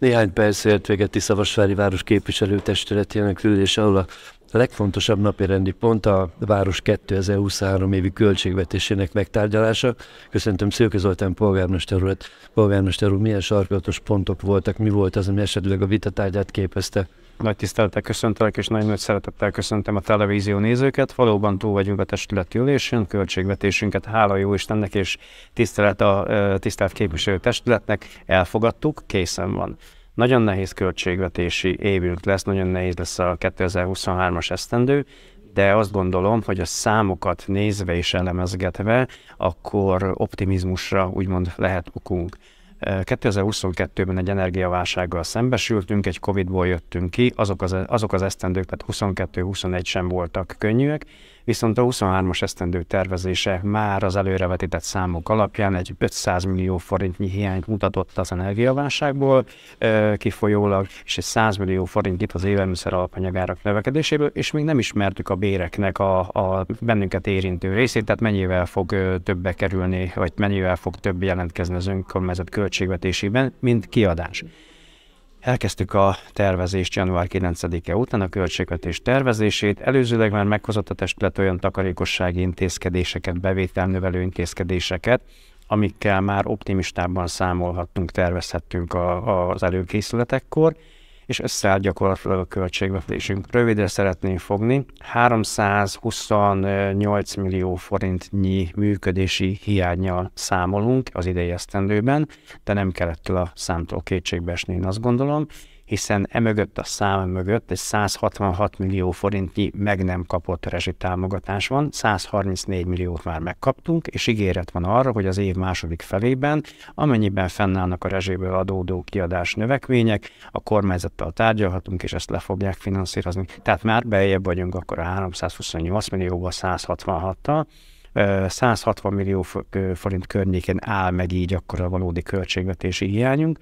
Néhány percért ért véget Tiszavasvári Város képviselőtestületének ülése, ahol a legfontosabb napirendi pont a város 2023 évi költségvetésének megtárgyalása. Köszöntöm Szőke Zoltán polgármester urat. Polgármester úr, milyen sarkalatos pontok voltak, mi volt az, ami esetleg a vitatárgyát képezte? Nagy tisztelettel köszöntelek, és nagyon nagy szeretettel köszöntöm a televízió nézőket. Valóban túl vagyunk a testületi ülésén, költségvetésünket, hála jó Istennek, és tisztelet a tisztelt képviselő testületnek elfogadtuk, készen van. Nagyon nehéz költségvetési évünk lesz, nagyon nehéz lesz a 2023-as esztendő, de azt gondolom, hogy a számokat nézve és elemezgetve, akkor optimizmusra úgymond lehet okunk. 2022-ben egy energiaválsággal szembesültünk, egy Covid-ból jöttünk ki, azok az, azok az esztendők, tehát 22-21 sem voltak könnyűek, viszont a 23-as esztendő tervezése már az előrevetített számok alapján egy 500 millió forintnyi hiányt mutatott az energiaválságból kifolyólag, és egy 100 millió forint itt az élelmiszer alapanyagárak növekedéséből, és még nem ismertük a béreknek a, a bennünket érintő részét, tehát mennyivel fog többe kerülni, vagy mennyivel fog több jelentkezni az önkormányzat költségvetésében, mint kiadás. Elkezdtük a tervezést január 9-e után, a költségvetés tervezését. Előzőleg már meghozott a testület olyan takarékossági intézkedéseket, bevételnövelő intézkedéseket, amikkel már optimistábban számolhattunk, tervezhettünk a, az előkészületekkor és összeáll gyakorlatilag a költségvetésünk. Rövidre szeretném fogni, 328 millió forintnyi működési hiányjal számolunk az idei esztendőben, de nem kell ettől a számtól kétségbe esni, én azt gondolom hiszen emögött a szám mögött egy 166 millió forintnyi meg nem kapott rezsitámogatás van, 134 milliót már megkaptunk, és ígéret van arra, hogy az év második felében, amennyiben fennállnak a rezséből adódó kiadás növekvények, a kormányzattal tárgyalhatunk, és ezt le fogják finanszírozni. Tehát már bejebb vagyunk akkor a 328 millióba 166-tal, 160 millió forint környéken áll meg így akkor a valódi költségvetési hiányunk,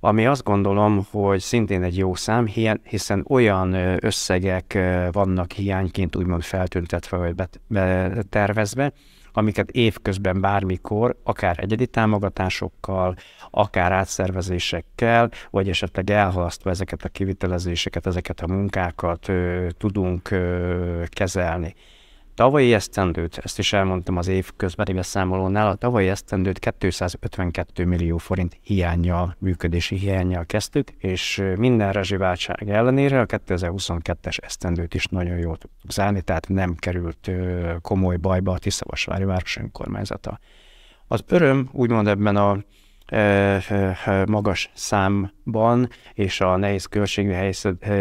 ami azt gondolom, hogy szintén egy jó szám, hiszen olyan összegek vannak hiányként úgymond feltüntetve vagy tervezve, amiket évközben bármikor, akár egyedi támogatásokkal, akár átszervezésekkel, vagy esetleg elhalasztva ezeket a kivitelezéseket, ezeket a munkákat ö, tudunk ö, kezelni tavalyi esztendőt, ezt is elmondtam az év közbeni beszámolónál, a tavalyi esztendőt 252 millió forint hiányjal, működési hiányjal kezdtük, és minden rezsiváltság ellenére a 2022-es esztendőt is nagyon jól tudtuk zárni, tehát nem került komoly bajba a Tiszavasvári Város önkormányzata. Az öröm úgymond ebben a magas számban és a nehéz költségű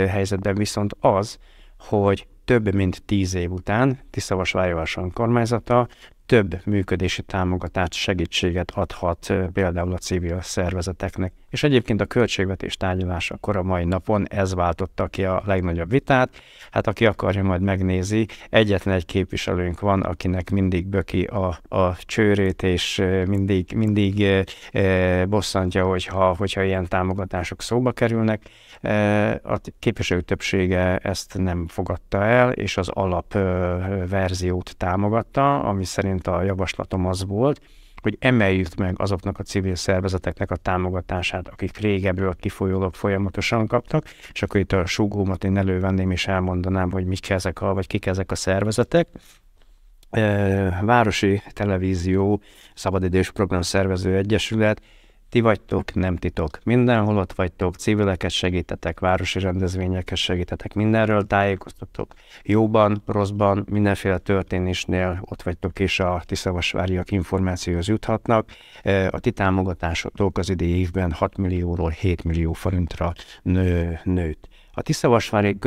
helyzetben viszont az, hogy több mint tíz év után Tiszavasvárjavas kormányzata több működési támogatást, segítséget adhat például a civil szervezeteknek és egyébként a költségvetés tárgyalásakor a mai napon ez váltotta ki a legnagyobb vitát. Hát aki akarja, majd megnézi. Egyetlen egy képviselőnk van, akinek mindig böki a, a csőrét, és mindig, mindig e, bosszantja, hogyha, hogyha ilyen támogatások szóba kerülnek. E, a képviselő többsége ezt nem fogadta el, és az alapverziót támogatta, ami szerint a javaslatom az volt, hogy emeljük meg azoknak a civil szervezeteknek a támogatását, akik régebbről kifolyólag folyamatosan kaptak, és akkor itt a súgómat én elővenném és elmondanám, hogy mik ezek a, vagy kik ezek a szervezetek. Városi Televízió Szabadidős Program Szervező Egyesület, ti vagytok, nem titok. Mindenhol ott vagytok, civileket segítetek, városi rendezvényeket segítetek, mindenről tájékoztatok. Jóban, rosszban, mindenféle történésnél ott vagytok, és a tiszavasváriak információhoz juthatnak. E, a ti támogatásotok az idei évben 6 millióról 7 millió forintra nő, nőtt. A Tiszavasvári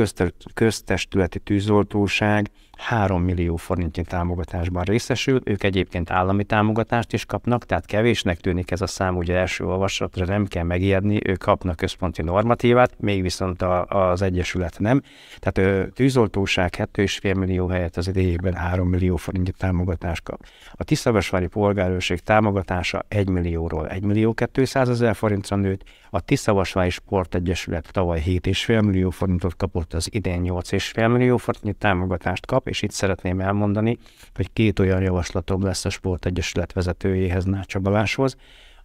köztestületi tűzoltóság 3 millió forintnyi támogatásban részesül, ők egyébként állami támogatást is kapnak, tehát kevésnek tűnik ez a szám, ugye első olvasatra nem kell megijedni, ők kapnak központi normatívát, még viszont a, az Egyesület nem. Tehát ő, tűzoltóság 2,5 millió helyett az idejében 3 millió forintnyi támogatást kap. A Tiszavasvári polgárőrség támogatása 1 millióról 1 millió 200 ezer forintra nőtt, a Tiszavasvári Sportegyesület tavaly 7,5 millió forintot kapott, az idén 8,5 millió forintnyi támogatást kap, javaslatok, és itt szeretném elmondani, hogy két olyan javaslatom lesz a sportegyesület vezetőjéhez, Nácsa Baláshoz,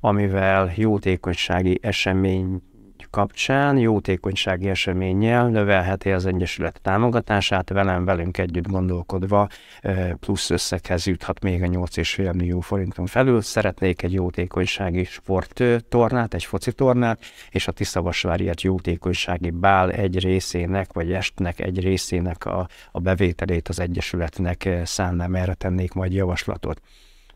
amivel jótékonysági esemény kapcsán jótékonysági eseménnyel növelheti az Egyesület támogatását, velem velünk együtt gondolkodva plusz összeghez juthat még a 8,5 millió forinton felül. Szeretnék egy jótékonysági sporttornát, egy focitornát, és a Tiszavasvári jótékonysági bál egy részének, vagy estnek egy részének a, a bevételét az Egyesületnek szánnám, erre tennék majd javaslatot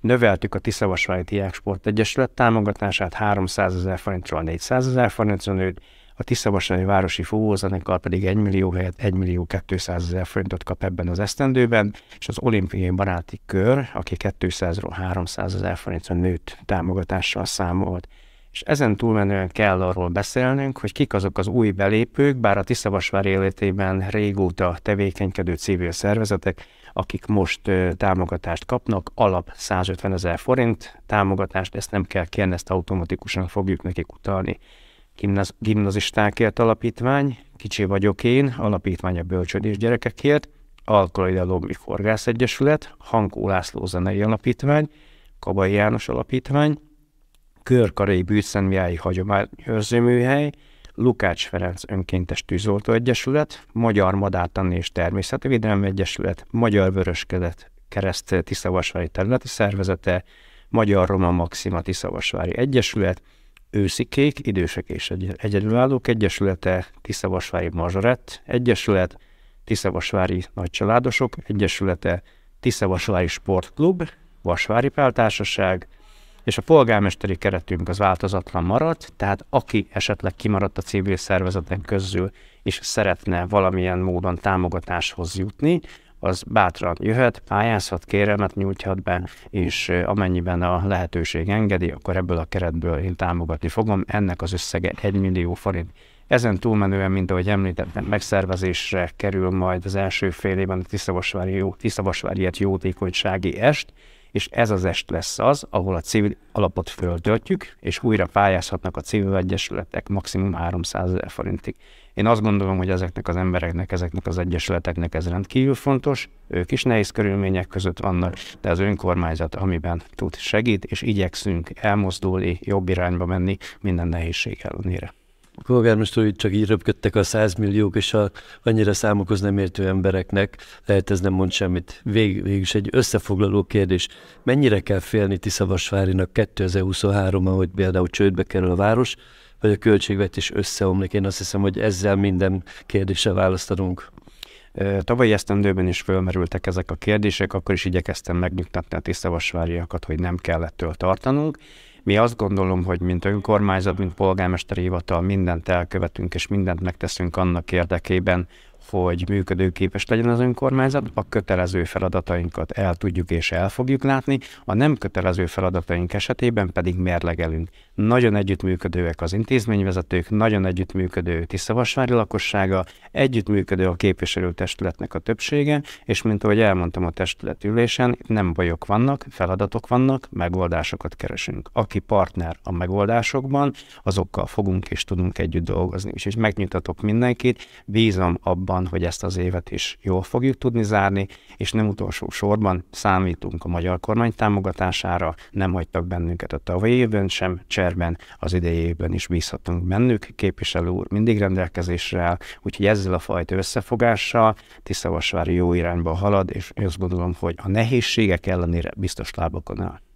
növeltük a Tiszavasvári Sport Egyesület támogatását 300 ezer forintról 400 ezer forintra nőtt, a Tiszavasvári Városi Fúvózenekar pedig 1 millió helyett 1 millió 200 ezer forintot kap ebben az esztendőben, és az olimpiai baráti kör, aki 200-ról 300 ezer forintra nőtt támogatással számolt és ezen túlmenően kell arról beszélnünk, hogy kik azok az új belépők, bár a Tiszavasvár életében régóta tevékenykedő civil szervezetek, akik most támogatást kapnak, alap 150 ezer forint támogatást, ezt nem kell kérni, ezt automatikusan fogjuk nekik utalni. Gimnaz, gimnazistákért alapítvány, kicsi vagyok én, alapítvány a bölcsödés gyerekekért, Alkalaide Lobby Forgász Egyesület, Hankó László Zenei Alapítvány, Kabai János Alapítvány, Körkarai Hagyományőrző Műhely, Lukács Ferenc Önkéntes Tűzoltó Egyesület, Magyar Madártani és Természetvédelmi Egyesület, Magyar Vöröskedet Kereszt Tiszavasvári Területi Szervezete, Magyar Roma Maxima Tiszavasvári Egyesület, Őszikék, Idősek és egy- Egyedülállók Egyesülete, Tiszavasvári Mazsorett Egyesület, Tiszavasvári Nagycsaládosok Egyesülete, Tiszavasvári Sportklub, Vasvári Páltársaság, és a polgármesteri keretünk az változatlan maradt, tehát aki esetleg kimaradt a civil szervezeten közül, és szeretne valamilyen módon támogatáshoz jutni, az bátran jöhet, pályázhat, kérelmet nyújthat be, és amennyiben a lehetőség engedi, akkor ebből a keretből én támogatni fogom. Ennek az összege 1 millió forint. Ezen túlmenően, mint ahogy említettem, megszervezésre kerül majd az első fél évben a Tiszavasvári, Tiszavasvári jótékonysági est, és ez az est lesz az, ahol a civil alapot föltöltjük, és újra pályázhatnak a civil egyesületek maximum 300 ezer forintig. Én azt gondolom, hogy ezeknek az embereknek, ezeknek az egyesületeknek ez rendkívül fontos, ők is nehéz körülmények között vannak, de az önkormányzat, amiben tud, segít, és igyekszünk elmozdulni, jobb irányba menni minden nehézség ellenére polgármester itt csak így röpködtek a százmilliók, és a annyira számokhoz nem értő embereknek lehet ez nem mond semmit. Vég, végül egy összefoglaló kérdés. Mennyire kell félni Tiszavasvárinak 2023-ban, hogy például csődbe kerül a város, vagy a költségvetés összeomlik? Én azt hiszem, hogy ezzel minden kérdésre választanunk. Tavalyi esztendőben is fölmerültek ezek a kérdések, akkor is igyekeztem megnyugtatni a tisztavasváriakat, hogy nem kellettől tartanunk. Mi azt gondolom, hogy mint önkormányzat, mint polgármesteri hivatal mindent elkövetünk, és mindent megteszünk annak érdekében, hogy működőképes legyen az önkormányzat, a kötelező feladatainkat el tudjuk és el fogjuk látni, a nem kötelező feladataink esetében pedig mérlegelünk. Nagyon együttműködőek az intézményvezetők, nagyon együttműködő Tiszavasvári lakossága, együttműködő a képviselőtestületnek a többsége, és mint ahogy elmondtam a testületülésen, nem bajok vannak, feladatok vannak, megoldásokat keresünk. Aki partner a megoldásokban, azokkal fogunk és tudunk együtt dolgozni. És, és megnyitatok mindenkit, bízom abban, abban, hogy ezt az évet is jól fogjuk tudni zárni, és nem utolsó sorban számítunk a magyar kormány támogatására, nem hagytak bennünket a tavalyi évben sem, cserben, az idei évben is bízhatunk bennük, képviselő úr mindig rendelkezésre áll, úgyhogy ezzel a fajta összefogással Tiszavasvári jó irányba halad, és azt gondolom, hogy a nehézségek ellenére biztos lábakon áll.